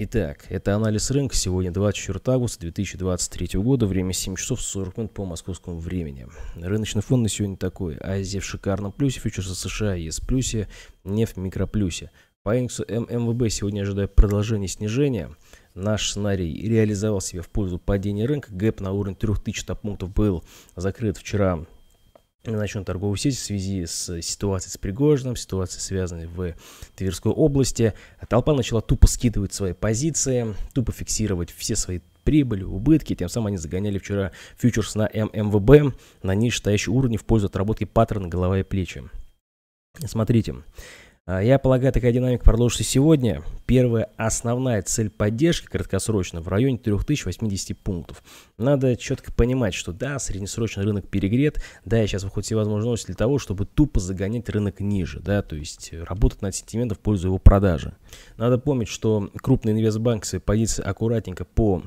Итак, это анализ рынка сегодня 24 августа 2023 года, время 7 часов 40 минут по московскому времени. Рыночный фон на сегодня такой. Азия в шикарном плюсе, фьючерсы США ЕС в плюсе, нефть в микроплюсе. По индексу ММВБ сегодня ожидаю продолжение снижения. Наш сценарий реализовал себя в пользу падения рынка. Гэп на уровень 3000 пунктов был закрыт вчера начнут торговую сеть в связи с ситуацией с Пригожиным, ситуацией, связанной в Тверской области. Толпа начала тупо скидывать свои позиции, тупо фиксировать все свои прибыли, убытки. Тем самым они загоняли вчера фьючерс на ММВБ на ниже стоящий уровень в пользу отработки паттерна голова и плечи. Смотрите, а, я полагаю, такая динамика продолжится сегодня. Первая основная цель поддержки краткосрочно в районе 3080 пунктов. Надо четко понимать, что да, среднесрочный рынок перегрет, да, я сейчас выходят все возможности для того, чтобы тупо загонять рынок ниже, да, то есть э, работать над сентиментом в пользу его продажи. Надо помнить, что крупные инвестбанки свои позиции аккуратненько по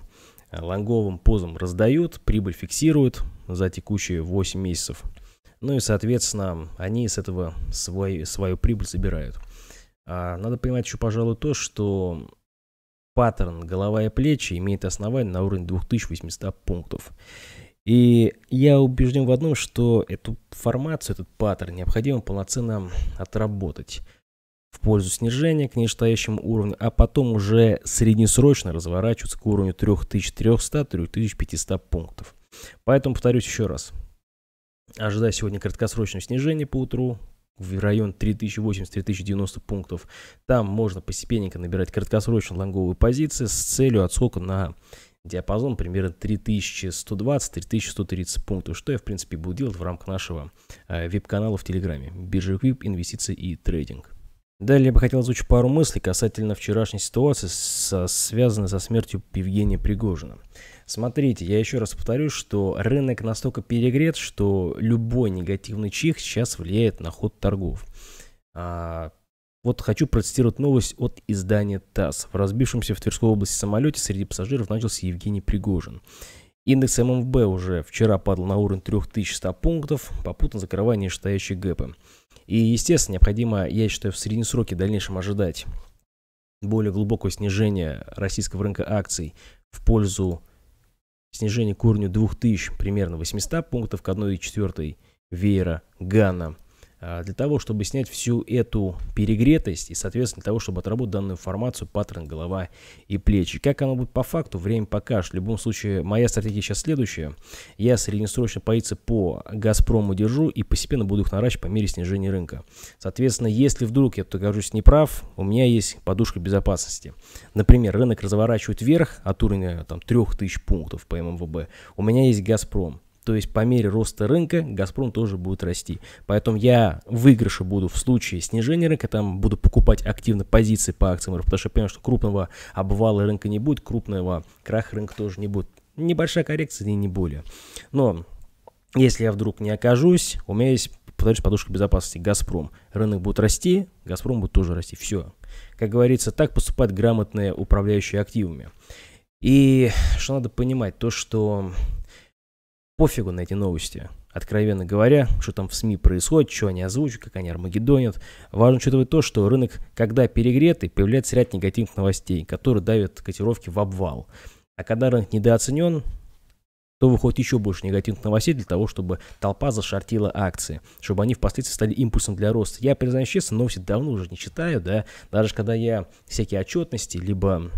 э, лонговым позам раздают, прибыль фиксируют за текущие 8 месяцев. Ну и, соответственно, они с этого свой, свою прибыль собирают. А надо понимать еще, пожалуй, то, что паттерн голова и плечи имеет основание на уровне 2800 пунктов. И я убежден в одном, что эту формацию, этот паттерн необходимо полноценно отработать в пользу снижения к нижестоящему уровню, а потом уже среднесрочно разворачиваться к уровню 3300-3500 пунктов. Поэтому повторюсь еще раз. Ожидая сегодня краткосрочное снижение по утру в район 3080-3090 пунктов. Там можно постепенненько набирать краткосрочные лонговые позиции с целью отскока на диапазон примерно 3120-3130 пунктов, что я, в принципе, буду делать в рамках нашего э, веб-канала в Телеграме. Биржа Вип, инвестиции и трейдинг. Далее я бы хотел озвучить пару мыслей касательно вчерашней ситуации, со, связанной со смертью Евгения Пригожина. Смотрите, я еще раз повторю, что рынок настолько перегрет, что любой негативный чих сейчас влияет на ход торгов. А, вот хочу процитировать новость от издания ТАСС. В разбившемся в Тверской области самолете среди пассажиров начался Евгений Пригожин. Индекс ММВБ уже вчера падал на уровень 3100 пунктов, попутно закрывая нижестоящие гэпы. И, естественно, необходимо, я считаю, в среднесроке в дальнейшем ожидать более глубокое снижение российского рынка акций в пользу снижения к уровню 2000, примерно 800 пунктов к 1,4 веера Гана – Э, для того, чтобы снять всю эту перегретость и, соответственно, для того, чтобы отработать данную информацию, паттерн, голова и плечи. Как оно будет по факту, время покажет. В любом случае, моя стратегия сейчас следующая. Я среднесрочно позиции по «Газпрому» держу и постепенно буду их наращивать по мере снижения рынка. Соответственно, если вдруг я окажусь неправ, у меня есть подушка безопасности. Например, рынок разворачивает вверх от уровня там, 3000 пунктов по ММВБ. У меня есть «Газпром». То есть по мере роста рынка «Газпром» тоже будет расти. Поэтому я выигрыше буду в случае снижения рынка, там буду покупать активно позиции по акциям, потому что я понимаю, что крупного обвала рынка не будет, крупного краха рынка тоже не будет. Небольшая коррекция и не более. Но если я вдруг не окажусь, у меня есть повторюсь, подушка безопасности «Газпром». Рынок будет расти, «Газпром» будет тоже расти. Все. Как говорится, так поступают грамотные управляющие активами. И что надо понимать, то что пофигу на эти новости. Откровенно говоря, что там в СМИ происходит, что они озвучивают, как они армагеддонят. Важно учитывать то, что рынок, когда перегретый, появляется ряд негативных новостей, которые давят котировки в обвал. А когда рынок недооценен, то выходит еще больше негативных новостей для того, чтобы толпа зашортила акции, чтобы они впоследствии стали импульсом для роста. Я, признаюсь честно, новости давно уже не читаю, да, даже когда я всякие отчетности, либо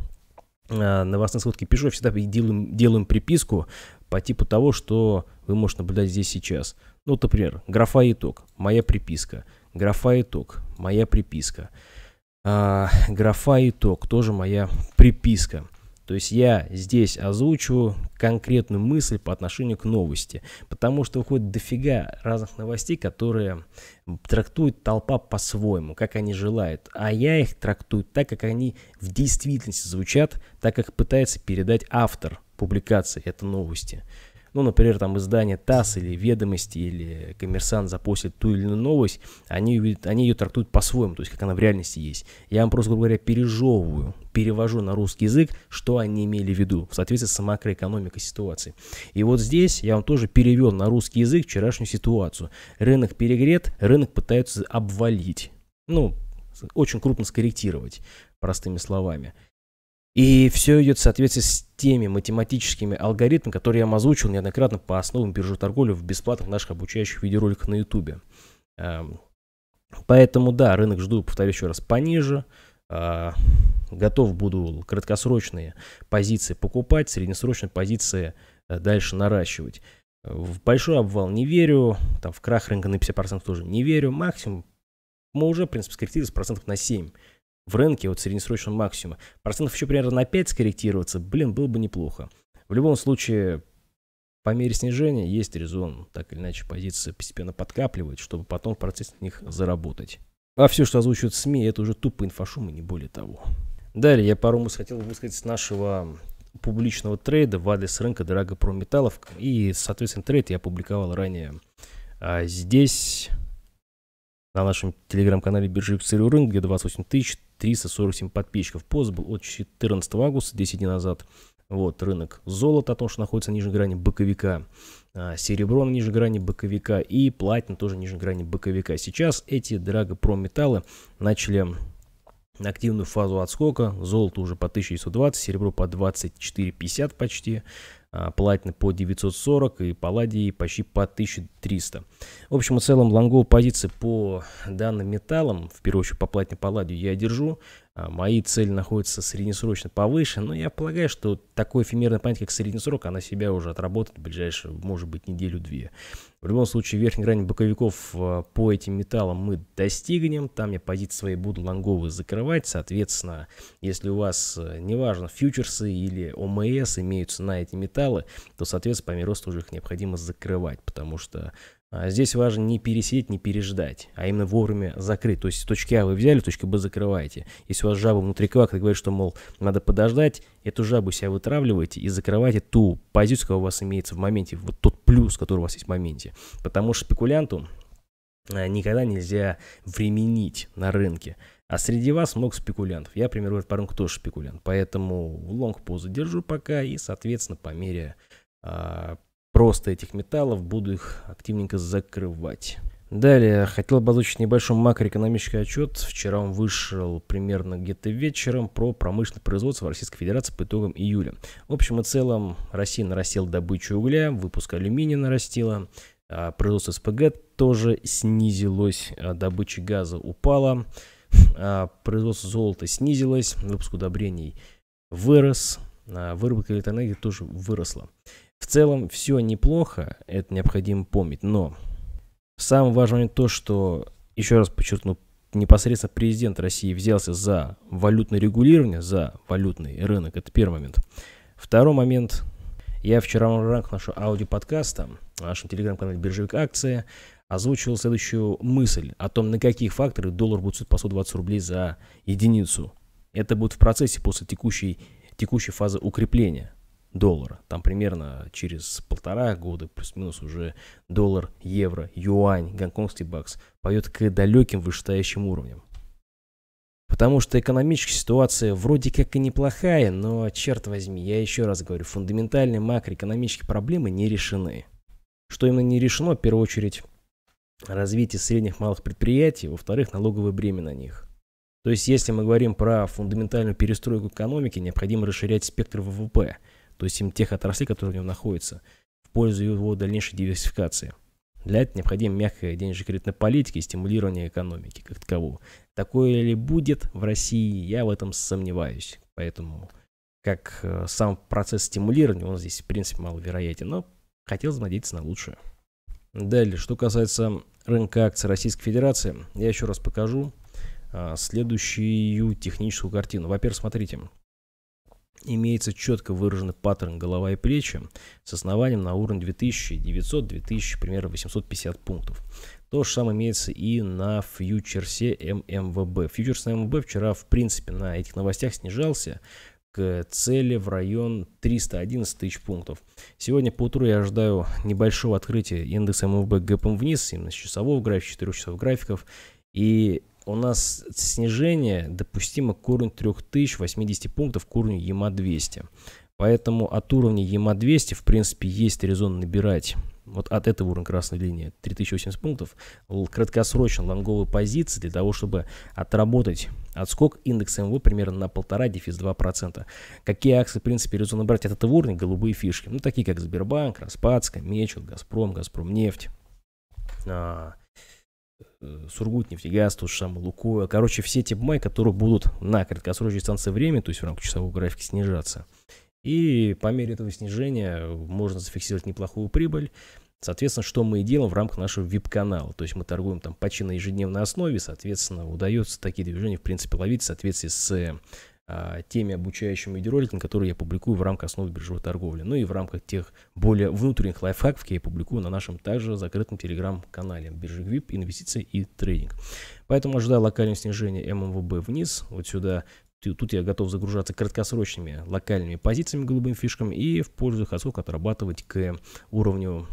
на вас на ссылке пишу, я всегда делаем, делаем приписку по типу того, что вы можете наблюдать здесь сейчас. Ну, вот, например, графа «Итог», моя приписка, графа «Итог», моя приписка, а, графа «Итог», тоже моя приписка. То есть я здесь озвучу конкретную мысль по отношению к новости, потому что выходит дофига разных новостей, которые трактует толпа по-своему, как они желают, а я их трактую так, как они в действительности звучат, так как пытается передать автор публикации этой новости ну, например, там издание ТАСС или Ведомости или Коммерсант запостит ту или иную новость, они, увидят, они ее трактуют по-своему, то есть как она в реальности есть. Я вам просто, грубо говоря, пережевываю, перевожу на русский язык, что они имели в виду в соответствии с макроэкономикой ситуации. И вот здесь я вам тоже перевел на русский язык вчерашнюю ситуацию. Рынок перегрет, рынок пытаются обвалить. Ну, очень крупно скорректировать, простыми словами. И все идет в соответствии с теми математическими алгоритмами, которые я вам озвучил неоднократно по основам биржи торговли в бесплатных наших обучающих видеороликах на YouTube. Эм, поэтому да, рынок жду, повторю еще раз, пониже. А, готов буду краткосрочные позиции покупать, среднесрочные позиции э, дальше наращивать. В большой обвал не верю, там в крах рынка на 50% тоже не верю. Максимум мы уже, в принципе, скорректировались процентов на 7 в рынке вот среднесрочном максимуме. процентов еще примерно на 5 скорректироваться, блин, было бы неплохо. В любом случае, по мере снижения есть резон, так или иначе, позиции постепенно подкапливать, чтобы потом в процессе них заработать. А все, что озвучивают СМИ, это уже тупо инфошум и не более того. Далее я пару мыслей хотел высказать с нашего публичного трейда в адрес рынка дорого прометаллов. И, соответственно, трейд я опубликовал ранее. А здесь на нашем телеграм-канале Биржи Сырый Рынок, где 28 347 подписчиков. Пост был от 14 августа, 10 дней назад. Вот, рынок золота, о том, что находится на нижней грани боковика, а, серебро на нижней грани боковика и платина тоже на нижней грани боковика. Сейчас эти драгопрометаллы начали активную фазу отскока. Золото уже по 1120, серебро по 2450 почти, а, платина по 940 и палладии почти по 1300. В общем и целом лонговые позиции по данным металлам, в первую очередь по платине палладию я держу. А, мои цели находятся среднесрочно повыше, но я полагаю, что такой эфемерный понятие, как среднесрок, она себя уже отработает в ближайшие, может быть, неделю-две. В любом случае, верхней грани боковиков а, по этим металлам мы достигнем. Там я позиции свои буду лонговые закрывать. Соответственно, если у вас, э, неважно, фьючерсы или ОМС имеются на эти металлы, капиталы, то, соответственно, по мере роста уже их необходимо закрывать, потому что а, Здесь важно не пересидеть, не переждать, а именно вовремя закрыть. То есть с точки А вы взяли, точки Б закрываете. Если у вас жаба внутри квак, и говорит, что, мол, надо подождать, эту жабу себя вытравливаете и закрываете ту позицию, которая у вас имеется в моменте, вот тот плюс, который у вас есть в моменте. Потому что спекулянту а, никогда нельзя временить на рынке. А среди вас много спекулянтов. Я, например, по рынку тоже спекулянт. Поэтому лонг позу держу пока и, соответственно, по мере а, просто этих металлов буду их активненько закрывать. Далее, хотел бы озвучить небольшой макроэкономический отчет. Вчера он вышел примерно где-то вечером про промышленное производство в Российской Федерации по итогам июля. В общем и целом, Россия нарастила добычу угля, выпуск алюминия нарастила, а, производство СПГ тоже снизилось, а, добыча газа упала. А, производство золота снизилось, выпуск удобрений вырос, а, выработка электроэнергии тоже выросла. В целом все неплохо, это необходимо помнить, но самое важное момент то, что, еще раз подчеркну, непосредственно президент России взялся за валютное регулирование, за валютный рынок, это первый момент. Второй момент, я вчера в рамках нашего аудиоподкаста на нашем телеграм-канале «Биржевик Акция» озвучил следующую мысль о том, на какие факторы доллар будет стоить по 120 рублей за единицу. Это будет в процессе после текущей, текущей фазы укрепления доллара. Там примерно через полтора года плюс-минус уже доллар, евро, юань, гонконгский бакс пойдет к далеким вышестоящим уровням. Потому что экономическая ситуация вроде как и неплохая, но, черт возьми, я еще раз говорю, фундаментальные макроэкономические проблемы не решены. Что именно не решено, в первую очередь, развитие средних малых предприятий, во-вторых, налоговое бремя на них. То есть, если мы говорим про фундаментальную перестройку экономики, необходимо расширять спектр ВВП, то есть им тех отраслей, которые в нем находятся, в пользу его дальнейшей диверсификации. Для этого необходима мягкая денежно-кредитная политика и стимулирование экономики как такового. Такое ли будет в России, я в этом сомневаюсь. Поэтому как э, сам процесс стимулирования, он здесь, в принципе, маловероятен, но хотелось надеяться на лучшее. Далее, что касается рынка акций Российской Федерации, я еще раз покажу а, следующую техническую картину. Во-первых, смотрите, имеется четко выраженный паттерн голова и плечи с основанием на уровне 2900, 2000, примерно 850 пунктов. То же самое имеется и на фьючерсе ММВБ. Фьючерс на ММВБ вчера, в принципе, на этих новостях снижался, к цели в район 311 тысяч пунктов. Сегодня по утру я ожидаю небольшого открытия индекса МФБ гэпом вниз, именно с часового графика, 4 часов графиков. И у нас снижение допустимо к уровню 3080 пунктов, к уровню ЕМА-200. Поэтому от уровня ЕМА-200, в принципе, есть резон набирать вот от этого уровня красной линии 3080 пунктов краткосрочно лонговые позиции для того, чтобы отработать Отскок индекса МВ примерно на полтора 1,5-2%. Какие акции, в принципе, резонно брать этот уровень? Голубые фишки. Ну, такие как Сбербанк, Распадска, Мечел, Газпром, Газпром нефть, а, э, Сургут, нефтегаз, тот же самый Лукойл. Короче, все те бумаги, которые будут на краткосрочной станции времени, то есть в рамках часового графика снижаться. И по мере этого снижения можно зафиксировать неплохую прибыль. Соответственно, что мы и делаем в рамках нашего вип-канала. То есть мы торгуем там почти на ежедневной основе, соответственно, удается такие движения, в принципе, ловить в соответствии с а, теми обучающими видеороликами, которые я публикую в рамках основы биржевой торговли. Ну и в рамках тех более внутренних лайфхаков, которые я публикую на нашем также закрытом телеграм-канале «Биржик VIP. Инвестиции и трейдинг». Поэтому ожидаю локальное снижение ММВБ вниз, вот сюда тут я готов загружаться краткосрочными локальными позициями голубым фишкам и в пользу их отскок отрабатывать к уровню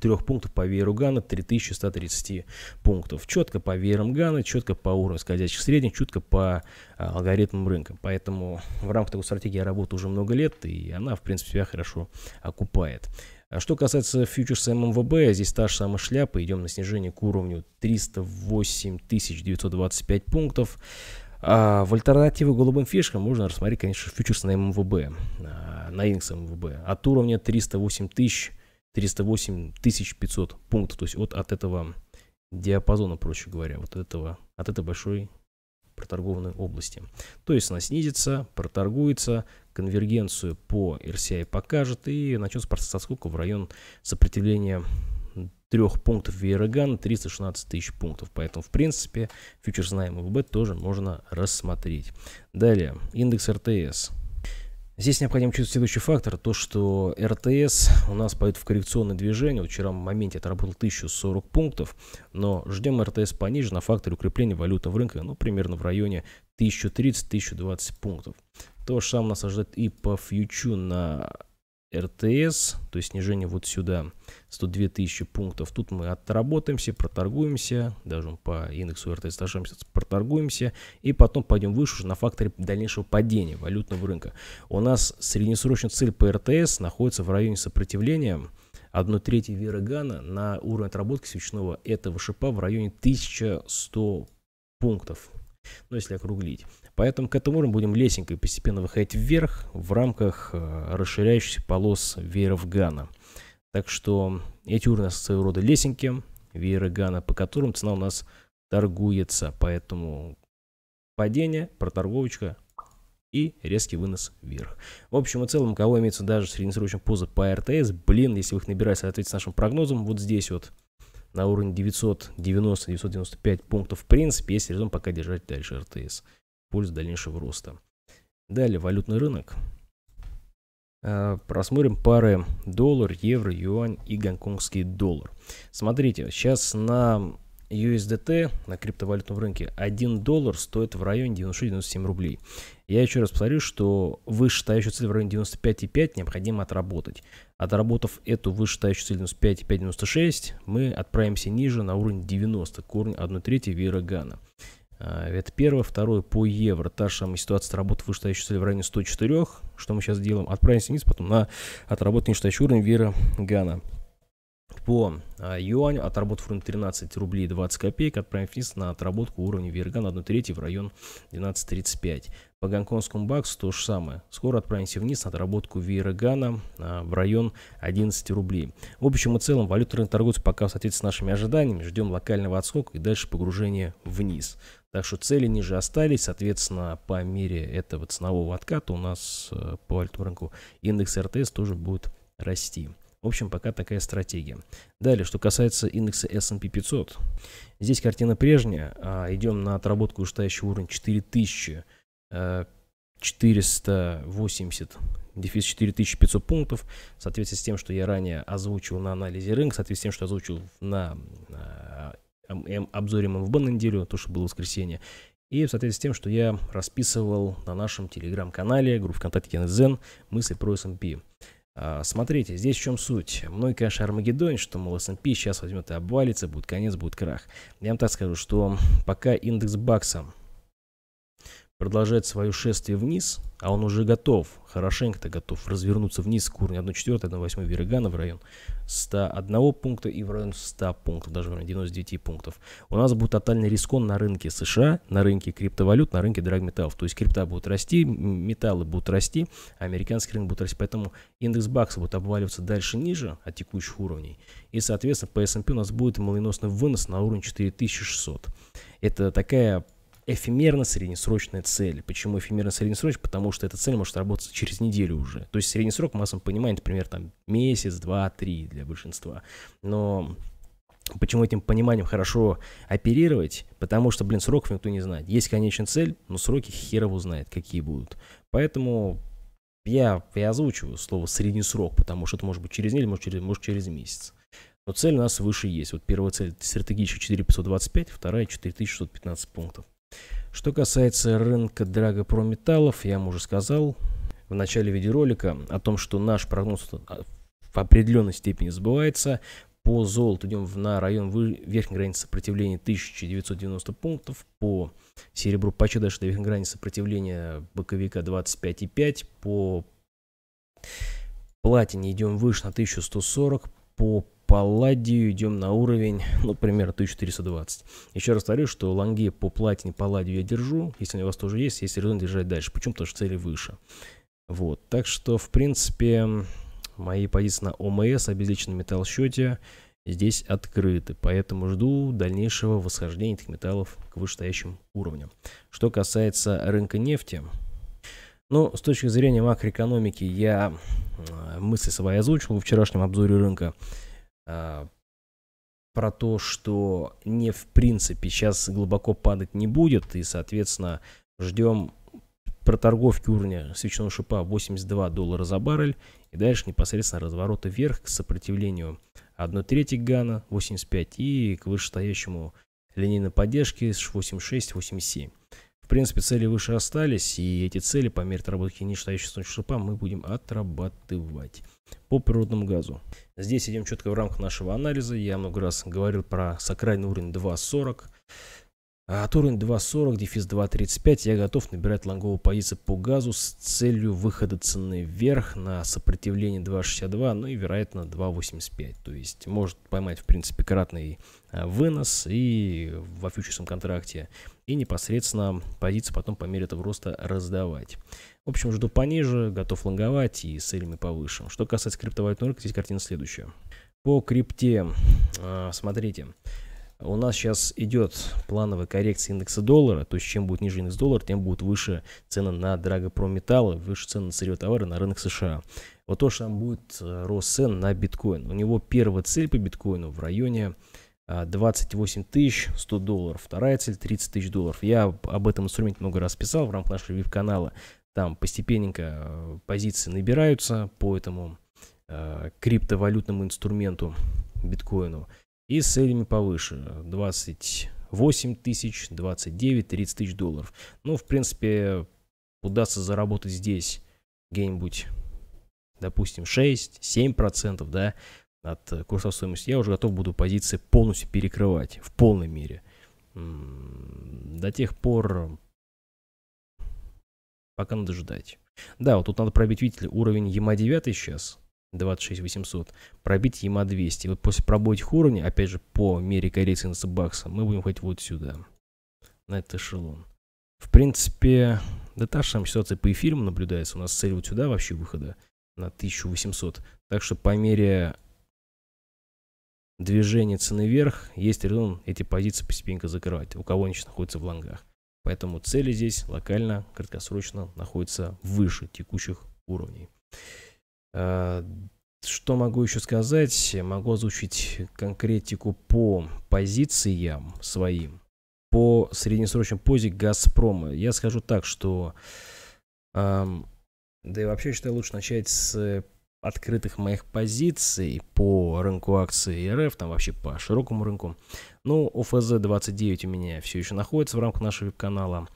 трех пунктов по веру Гана 3130 пунктов. Четко по верам Гана, четко по уровню скользящих средних, четко по а, алгоритмам рынка. Поэтому в рамках такой стратегии я работаю уже много лет, и она, в принципе, себя хорошо окупает. А что касается фьючерса ММВБ, здесь та же самая шляпа. Идем на снижение к уровню 308 925 пунктов. А в альтернативу голубым фишкам можно рассмотреть, конечно, фьючерс на ММВБ, а, на индекс ММВБ. От уровня 308 тысяч 308 500 пунктов, то есть вот от этого диапазона, проще говоря, вот от этого, от этой большой проторгованной области. То есть она снизится, проторгуется, конвергенцию по RCI покажет и начнется процесс отскока в район сопротивления трех пунктов Вейроган 316 тысяч пунктов. Поэтому, в принципе, фьючерс на МВБ тоже можно рассмотреть. Далее, индекс РТС – Здесь необходимо учитывать следующий фактор, то что РТС у нас пойдет в коррекционное движение. Вчера в моменте это работало 1040 пунктов, но ждем РТС пониже на факторе укрепления валюты в рынке, ну, примерно в районе 1030-1020 пунктов. То же самое нас ожидает и по фьючу на РТС, то есть снижение вот сюда, 102 тысячи пунктов. Тут мы отработаемся, проторгуемся, даже по индексу РТС торжимся, проторгуемся, и потом пойдем выше уже на факторе дальнейшего падения валютного рынка. У нас среднесрочная цель по РТС находится в районе сопротивления 1 треть Вирагана на уровень отработки свечного этого шипа в районе 1100 пунктов ну, если округлить. Поэтому к этому уровню будем лесенкой постепенно выходить вверх в рамках э, расширяющихся полос вееров Гана. Так что эти уровни своего рода лесенки, вееры Гана, по которым цена у нас торгуется. Поэтому падение, проторговочка и резкий вынос вверх. В общем и целом, кого имеется даже среднесрочная поза по РТС, блин, если вы их набираете соответственно нашим прогнозам, вот здесь вот на уровне 990-995 пунктов в принципе есть резон пока держать дальше РТС в дальнейшего роста. Далее валютный рынок. А, просмотрим пары доллар, евро, юань и гонконгский доллар. Смотрите, сейчас на USDT на криптовалютном рынке 1 доллар стоит в районе 96-97 рублей. Я еще раз повторю, что вышестоящую цель в районе 95,5 необходимо отработать. Отработав эту вышестоящую цель 95,5-96, мы отправимся ниже на уровень 90, корень 1 трети вирогана. А, это первое. Второе, по евро. Та же самая ситуация с работой цель в районе 104, что мы сейчас делаем. Отправимся вниз, потом на отработанный вышестоящий уровень вирогана по а, юаню. Отработав уровень 13 рублей 20 копеек, отправим вниз на отработку уровня верга на 1 треть в район 12.35. По гонконгскому баксу то же самое. Скоро отправимся вниз на отработку Вирогана а, в район 11 рублей. В общем и целом, валюта рынка торгуется пока в соответствии с нашими ожиданиями. Ждем локального отскока и дальше погружения вниз. Так что цели ниже остались, соответственно, по мере этого ценового отката у нас э, по валютному рынку индекс РТС тоже будет расти. В общем, пока такая стратегия. Далее, что касается индекса S&P 500. Здесь картина прежняя. А, идем на отработку ужитающего уровня 4480, 480 дефис 4500 пунктов, в соответствии с тем, что я ранее озвучил на анализе рынка, в соответствии с тем, что озвучил на, на, на обзоре МФБ на неделю, то, что было воскресенье, и в соответствии с тем, что я расписывал на нашем телеграм-канале, группе ВКонтакте Кензен, мысли про S&P. А, смотрите, здесь в чем суть. Мной, ну конечно, Армагеддон, что, мол, S&P сейчас возьмет и обвалится, будет конец, будет крах. Я вам так скажу, что пока индекс Баксом продолжает свое шествие вниз, а он уже готов, хорошенько-то готов развернуться вниз к уровню 1 4, 1 8 Верегана в район 101 пункта и в район 100 пунктов, даже в район 99 пунктов. У нас будет тотальный рискон на рынке США, на рынке криптовалют, на рынке драгметаллов. То есть крипта будет расти, металлы будут расти, а американский рынок будет расти. Поэтому индекс бакса будет обваливаться дальше ниже от текущих уровней. И, соответственно, по S&P у нас будет молниеносный вынос на уровень 4600. Это такая эфемерно-среднесрочная цель. Почему эфемерно-среднесрочная? Потому что эта цель может работать через неделю уже. То есть средний срок массам понимает, например, там месяц, два, три для большинства. Но Почему этим пониманием хорошо оперировать? Потому что, блин, сроков никто не знает. Есть конечная цель, но сроки херово знает, какие будут. Поэтому я, я озвучиваю слово «средний срок», потому что это может быть через неделю, может через, может через месяц. Но цель у нас выше есть. Вот первая цель стратегическая 4525, вторая 4615 пунктов. Что касается рынка драгопрометаллов, я вам уже сказал в начале видеоролика о том, что наш прогноз в определенной степени сбывается. По золоту идем на район верхней границы сопротивления 1990 пунктов. По серебру почти дальше до верхней границы сопротивления боковика 25,5. По платине идем выше на 1140. По палладию идем на уровень, ну, примерно 1420. Еще раз повторю, что лонги по платине, палладию я держу, если они у вас тоже есть, есть резон держать дальше. Почему? Потому что цели выше. Вот, так что, в принципе, мои позиции на ОМС, обезличенном металл счете, здесь открыты, поэтому жду дальнейшего восхождения этих металлов к вышестоящим уровням. Что касается рынка нефти, ну, с точки зрения макроэкономики, я а, мысли свои озвучил в вчерашнем обзоре рынка. А, про то, что не в принципе сейчас глубоко падать не будет, и, соответственно, ждем проторговки уровня свечного шипа 82 доллара за баррель, и дальше непосредственно разворота вверх к сопротивлению 1 трети гана 85 и к вышестоящему линейной поддержке с 86-87. В принципе, цели выше остались, и эти цели по мере отработки нижестоящего шипа мы будем отрабатывать по природному газу. Здесь идем четко в рамках нашего анализа. Я много раз говорил про сакральный уровень 2.40. А от уровня 2.40, дефис 2.35 я готов набирать лонговую позицию по газу с целью выхода цены вверх на сопротивление 2.62, ну и вероятно 2.85. То есть может поймать в принципе кратный а, вынос и во фьючерсном контракте и непосредственно позицию потом по мере этого роста раздавать. В общем, жду пониже, готов лонговать и с целями повыше. Что касается криптовалютного рынка, здесь картина следующая. По крипте, а, смотрите, у нас сейчас идет плановая коррекция индекса доллара, то есть чем будет ниже индекс доллара, тем будут выше цены на драгопрометаллы, выше цены на сырье товары на рынок США. Вот то, что там будет э, рост цен на биткоин. У него первая цель по биткоину в районе 28 а, тысяч 100 долларов, вторая цель 30 тысяч долларов. Я об этом инструменте много раз писал в рамках нашего VIP-канала. Там постепенненько э, позиции набираются по этому э, криптовалютному инструменту биткоину. И с целями повыше. 28 тысяч, 29, 30 тысяч долларов. Ну, в принципе, удастся заработать здесь где-нибудь, допустим, 6-7%, процентов, да, от э, курса стоимости, я уже готов буду позиции полностью перекрывать, в полной мере. До тех пор Пока надо ждать. Да, вот тут надо пробить, видите ли, уровень ЕМА 9 сейчас. 26800. Пробить ЕМА 200. Вот после пробоя этих уровней, опять же, по мере коррекции на бакса, мы будем ходить вот сюда. На этот эшелон. В принципе, да та же ситуация по эфирам наблюдается. У нас цель вот сюда вообще выхода на 1800. Так что по мере движения цены вверх есть резон эти позиции постепенно закрывать. У кого они сейчас находятся в лонгах. Поэтому цели здесь локально, краткосрочно находятся выше текущих уровней. А, что могу еще сказать? Могу озвучить конкретику по позициям своим. По среднесрочной позе Газпрома. Я скажу так, что... да и вообще, считаю, лучше начать с открытых моих позиций по рынку акций РФ, там вообще по широкому рынку. Ну, ОФЗ-29 у меня все еще находится в рамках нашего канала.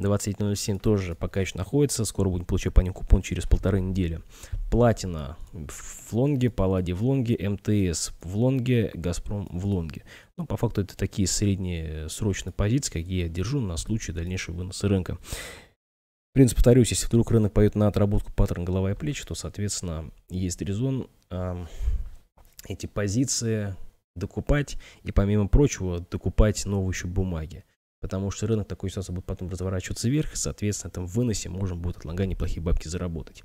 29.07 тоже пока еще находится. Скоро будем получать по ним купон через полторы недели. Платина в лонге, Паллади в лонге, МТС в лонге, Газпром в лонге. Но ну, по факту это такие средние срочные позиции, какие я держу на случай дальнейшего выноса рынка. В принципе, повторюсь, если вдруг рынок пойдет на отработку паттерн голова и плечи, то, соответственно, есть резон э, эти позиции докупать и, помимо прочего, докупать новые еще бумаги. Потому что рынок такой ситуации будет потом разворачиваться вверх, и, соответственно, там выносе можем будет от лонга неплохие бабки заработать.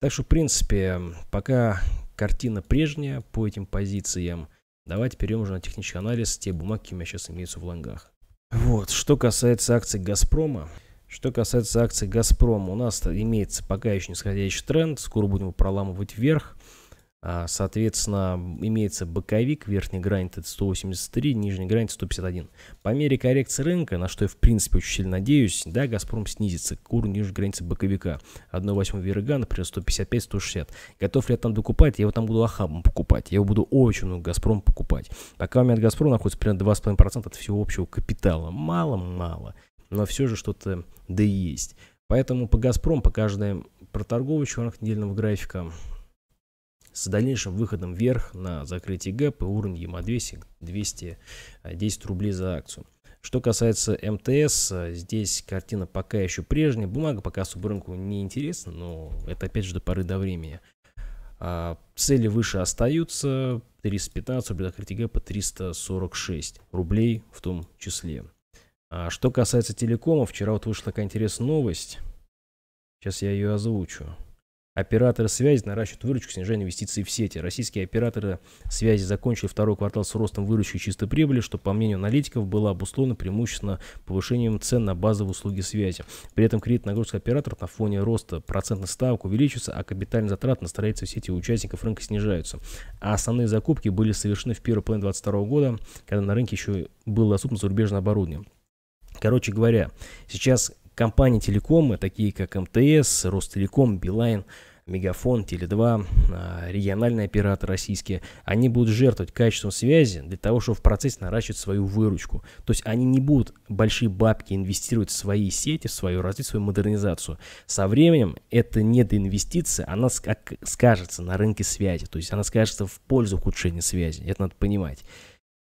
Так что, в принципе, пока картина прежняя по этим позициям, давайте перейдем уже на технический анализ те бумаги, которые у меня сейчас имеются в лонгах. Вот, что касается акций «Газпрома», что касается акций «Газпрома», у нас имеется пока еще нисходящий тренд, скоро будем проламывать вверх. А, соответственно, имеется боковик, верхняя грань это 183, нижняя грань 151. По мере коррекции рынка, на что я в принципе очень сильно надеюсь, да, Газпром снизится к уровню ниже границы боковика. 1,8 верга, например, 155-160. Готов ли я там докупать? Я его там буду ахабом покупать. Я его буду очень много Газпром покупать. Пока у меня от Газпром находится примерно 2,5% от всего общего капитала. Мало-мало но все же что-то да и есть. Поэтому по «Газпром» по каждой проторговочке в рамках недельного графика с дальнейшим выходом вверх на закрытие гэп и уровень ЕМА 200, 210 рублей за акцию. Что касается МТС, здесь картина пока еще прежняя. Бумага пока субрынку не интересна, но это опять же до поры до времени. А, цели выше остаются. 315 рублей закрытие гэпа, 346 рублей в том числе. А что касается телекома, вчера вот вышла такая интересная новость. Сейчас я ее озвучу. Операторы связи наращивают выручку, снижая инвестиций в сети. Российские операторы связи закончили второй квартал с ростом выручки и чистой прибыли, что, по мнению аналитиков, было обусловлено преимущественно повышением цен на базовые услуги связи. При этом кредит нагрузка операторов на фоне роста процентных ставок увеличивается, а капитальные затраты на строительство сети участников рынка снижаются. А основные закупки были совершены в первой половине 2022 года, когда на рынке еще было доступно зарубежное оборудование. Короче говоря, сейчас компании телекомы, такие как МТС, Ростелеком, Билайн, Мегафон, Теле2, а, региональные операторы российские, они будут жертвовать качеством связи для того, чтобы в процессе наращивать свою выручку. То есть они не будут большие бабки инвестировать в свои сети, в свою развитие, в свою модернизацию. Со временем эта недоинвестиция, она скажется на рынке связи, то есть она скажется в пользу ухудшения связи. Это надо понимать.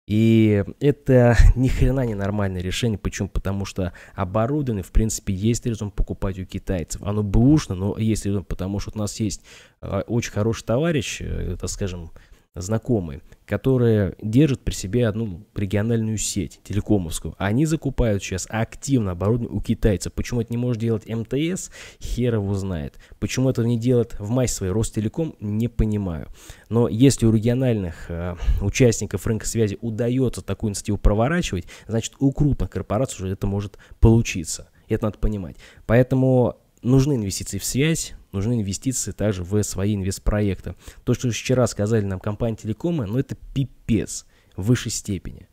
И это ни хрена не нормальное решение. Почему? Потому что оборудование, в принципе, есть резон покупать у китайцев. Оно бэушно, но есть резон, потому что у нас есть э, очень хороший товарищ, э, так скажем, знакомые, которые держат при себе одну региональную сеть телекомовскую. Они закупают сейчас активно оборудование у китайцев. Почему это не может делать МТС, хер его знает. Почему это не делает в мать своей Ростелеком, не понимаю. Но если у региональных э, участников рынка связи удается такую инициативу проворачивать, значит у крупных корпораций уже это может получиться. Это надо понимать. Поэтому нужны инвестиции в связь, нужны инвестиции также в свои инвестпроекты. То, что вчера сказали нам компания Телекома, ну это пипец в высшей степени.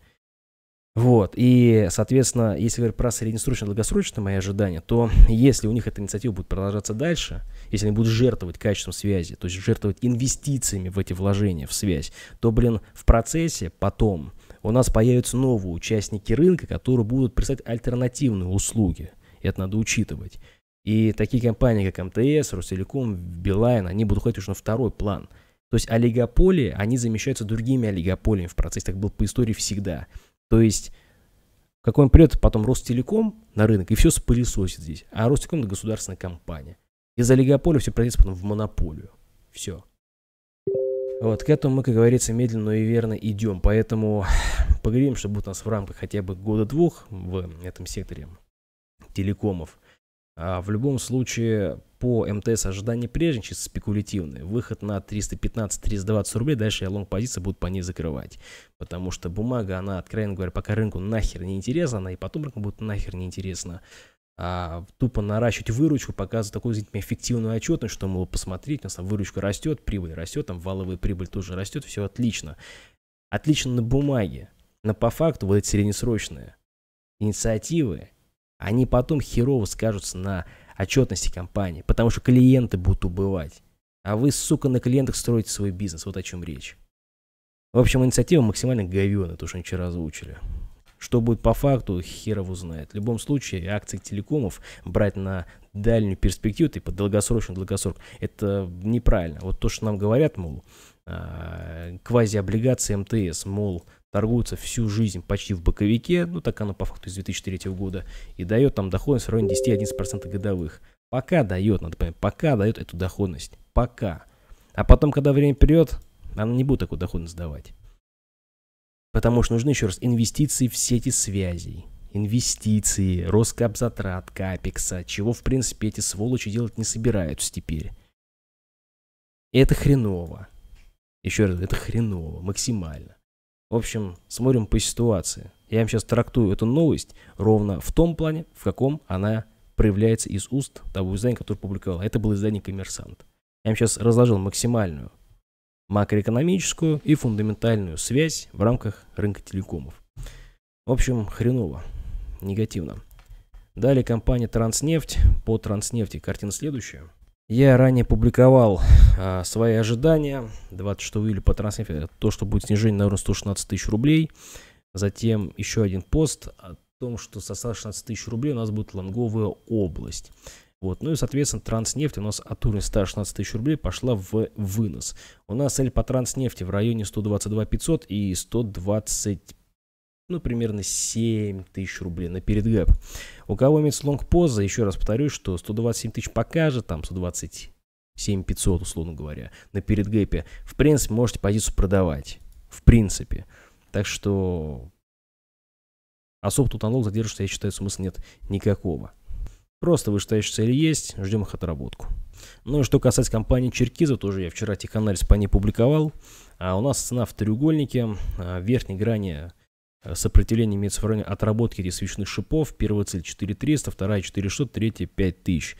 Вот, и, соответственно, если говорить про среднесрочное и долгосрочное мои ожидания, то если у них эта инициатива будет продолжаться дальше, если они будут жертвовать качеством связи, то есть жертвовать инвестициями в эти вложения, в связь, то, блин, в процессе потом у нас появятся новые участники рынка, которые будут представлять альтернативные услуги. И Это надо учитывать. И такие компании, как МТС, Ростелеком, Билайн, они будут уходить уже на второй план. То есть олигополии, они замещаются другими олигополиями в процессе, так было по истории всегда. То есть какой он придет потом Ростелеком на рынок и все спылесосит здесь. А Ростелеком это государственная компания. Из олигополии все пройдет потом в монополию. Все. Вот, к этому мы, как говорится, медленно, и верно идем. Поэтому поговорим, что будет у нас в рамках хотя бы года-двух в этом секторе телекомов – а, в любом случае, по МТС ожидания прежние, чисто спекулятивные. Выход на 315-320 рублей, дальше я лонг позиции будут по ней закрывать. Потому что бумага, она, откровенно говоря, пока рынку нахер не интересна, и потом рынку будет нахер не интересно А, тупо наращивать выручку, показывать такую, извините, эффективную отчетность, что, мол, посмотреть, у нас там выручка растет, прибыль растет, там валовая прибыль тоже растет, все отлично. Отлично на бумаге, но по факту вот эти среднесрочные инициативы, они потом херово скажутся на отчетности компании, потому что клиенты будут убывать. А вы, сука, на клиентах строите свой бизнес, вот о чем речь. В общем, инициатива максимально говёная, то, что они вчера озвучили. Что будет по факту, херов узнает. В любом случае, акции телекомов брать на дальнюю перспективу, типа долгосрочный долгосрок, это неправильно. Вот то, что нам говорят, мол, а, квазиоблигации МТС, мол, торгуется всю жизнь почти в боковике, ну так оно по факту с 2003 года, и дает там доходность в районе 10-11% годовых. Пока дает, надо понять, пока дает эту доходность. Пока. А потом, когда время придет, она не будет такую доходность давать. Потому что нужны, еще раз, инвестиции в сети связей. Инвестиции, рост капзатрат, капекса, чего, в принципе, эти сволочи делать не собираются теперь. И это хреново. Еще раз, это хреново, максимально. В общем, смотрим по ситуации. Я вам сейчас трактую эту новость ровно в том плане, в каком она проявляется из уст того издания, которое публиковало. Это было издание «Коммерсант». Я вам сейчас разложил максимальную макроэкономическую и фундаментальную связь в рамках рынка телекомов. В общем, хреново, негативно. Далее компания «Транснефть». По «Транснефти» картина следующая – я ранее публиковал а, свои ожидания 26 июля по трансфер, то, что будет снижение наверное, 116 тысяч рублей. Затем еще один пост о том, что со 116 тысяч рублей у нас будет лонговая область. Вот. Ну и, соответственно, транснефть у нас от уровня 116 тысяч рублей пошла в вынос. У нас цель по транснефти в районе 122 500 и 120 ну, примерно 7 тысяч рублей на передгап. У кого имеется лонг-поза, еще раз повторюсь, что 127 тысяч покажет, там 127 500, условно говоря, на передгэпе. В принципе, можете позицию продавать. В принципе. Так что особо тут налог задерживаться, я считаю, смысла нет никакого. Просто вышитающие цель есть, ждем их отработку. Ну и что касается компании Черкиза тоже я вчера тех анализ по ней публиковал. А у нас цена в треугольнике, а, в верхней грани Э, сопротивление имеется в районе отработки этих свечных шипов. Первая цель 4300, вторая 400, третья 5000.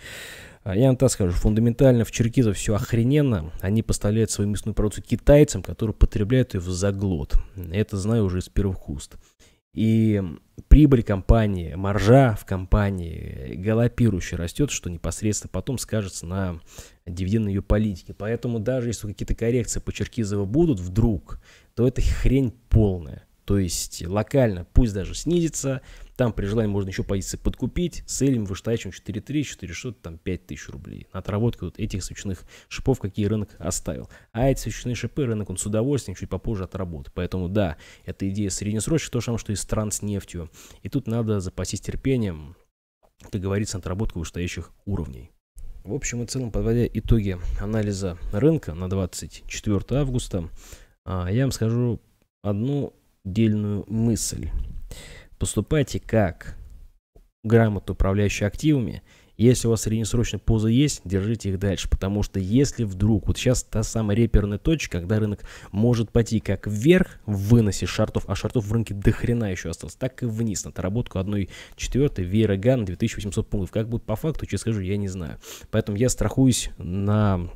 Э, я вам так скажу, фундаментально в черкизов все охрененно. Они поставляют свою мясную продукцию китайцам, которые потребляют ее в заглот. Это знаю уже из первых уст. И прибыль компании, маржа в компании галопирующе растет, что непосредственно потом скажется на дивидендной ее политике. Поэтому даже если какие-то коррекции по Черкизову будут вдруг, то это хрень полная то есть локально пусть даже снизится, там при желании можно еще позиции подкупить с целью вышитающим 4.3, 4.6, там 5000 рублей. На отработку вот этих свечных шипов, какие рынок оставил. А эти свечные шипы рынок он с удовольствием чуть попозже отработает. Поэтому да, эта идея среднесрочная, то же самое, что и стран с нефтью. И тут надо запастись терпением, как говорится, отработку вышестоящих уровней. В общем и целом, подводя итоги анализа рынка на 24 августа, а, я вам скажу одну дельную мысль. Поступайте как грамотно управляющие активами. Если у вас среднесрочные позы есть, держите их дальше, потому что если вдруг, вот сейчас та самая реперная точка, когда рынок может пойти как вверх в выносе шартов, а шартов в рынке до хрена еще осталось, так и вниз, на доработку 1,4 Вера Ган 2800 пунктов. Как будет по факту, честно скажу, я не знаю. Поэтому я страхуюсь на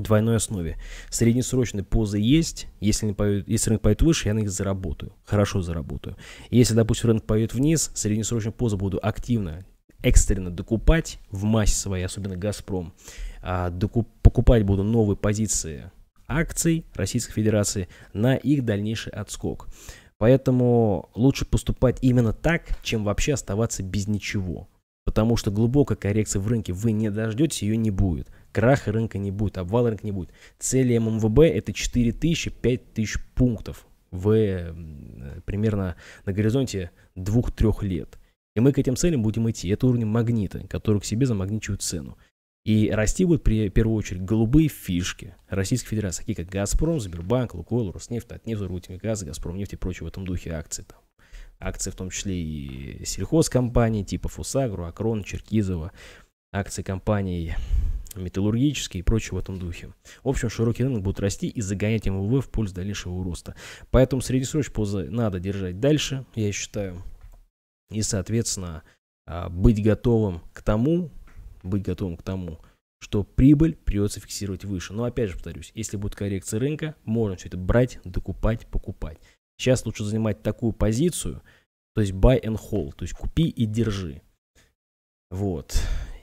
двойной основе. Среднесрочные позы есть, если, не поют, если рынок пойдет выше, я на них заработаю, хорошо заработаю. Если, допустим, рынок пойдет вниз, среднесрочные позы буду активно, экстренно докупать в массе своей, особенно «Газпром». А, докуп, покупать буду новые позиции акций Российской Федерации на их дальнейший отскок. Поэтому лучше поступать именно так, чем вообще оставаться без ничего. Потому что глубокой коррекции в рынке вы не дождетесь, ее не будет. Краха рынка не будет, обвала рынка не будет. Цели ММВБ это 4000-5000 пунктов в примерно на горизонте 2-3 лет. И мы к этим целям будем идти. Это уровень магнита, который к себе замагничивает цену. И расти будут при, в первую очередь голубые фишки Российской Федерации, такие как «Газпром», «Сбербанк», «Лукойл», «Роснефть», «Татнефть», «Рутингаз», «Газпром», «Нефть» и прочее в этом духе акции. Там. Акции в том числе и сельхозкомпаний типа «Фусагру», «Акрон», «Черкизова», акции компаний металлургические и прочее в этом духе. В общем, широкий рынок будет расти и загонять МВВ в пользу дальнейшего роста. Поэтому среднесрочную позу надо держать дальше, я считаю. И, соответственно, а, быть готовым к тому, быть готовым к тому, что прибыль придется фиксировать выше. Но опять же повторюсь, если будет коррекция рынка, можно все это брать, докупать, покупать. Сейчас лучше занимать такую позицию, то есть buy and hold, то есть купи и держи. Вот.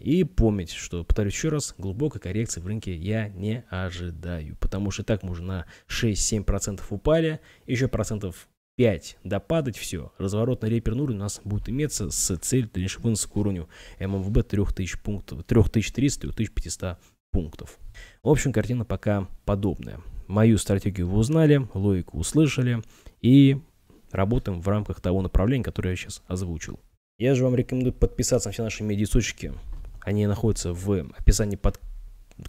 И помнить, что, повторюсь еще раз, глубокой коррекции в рынке я не ожидаю. Потому что так мы уже на 6-7% упали, еще процентов 5 допадать, все, разворотный реперный уровень у нас будет иметься с целью дальнейшего выноса к уровню ММВБ 3000 пунктов, 3300-3500 пунктов. В общем, картина пока подобная. Мою стратегию вы узнали, логику услышали и работаем в рамках того направления, которое я сейчас озвучил. Я же вам рекомендую подписаться на все наши медиасочки они находятся в описании под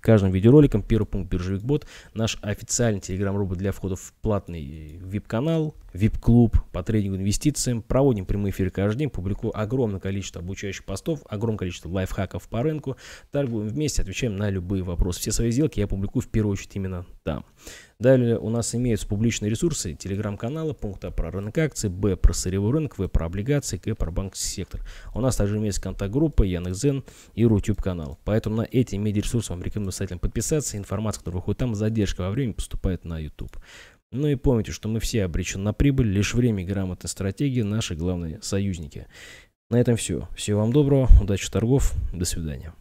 каждым видеороликом. Первый пункт биржевик бот. Наш официальный телеграм-робот для входа в платный вип канал вип клуб по трейдингу инвестициям. Проводим прямые эфиры каждый день. Публикую огромное количество обучающих постов, огромное количество лайфхаков по рынку. Торгуем вместе, отвечаем на любые вопросы. Все свои сделки я публикую в первую очередь именно там. Далее у нас имеются публичные ресурсы, телеграм-каналы, пункты про рынок акций, б про сырьевой рынок, в про облигации, к про банковский сектор. У нас также имеется контакт-группа, Яндекс.Зен и Рутюб-канал. Поэтому на эти медиа-ресурсы вам рекомендую обязательно подписаться. Информация, которая выходит там, задержка во времени поступает на YouTube. Ну и помните, что мы все обречены на прибыль, лишь время и грамотная стратегия – наши главные союзники. На этом все. Всего вам доброго, удачи торгов, до свидания.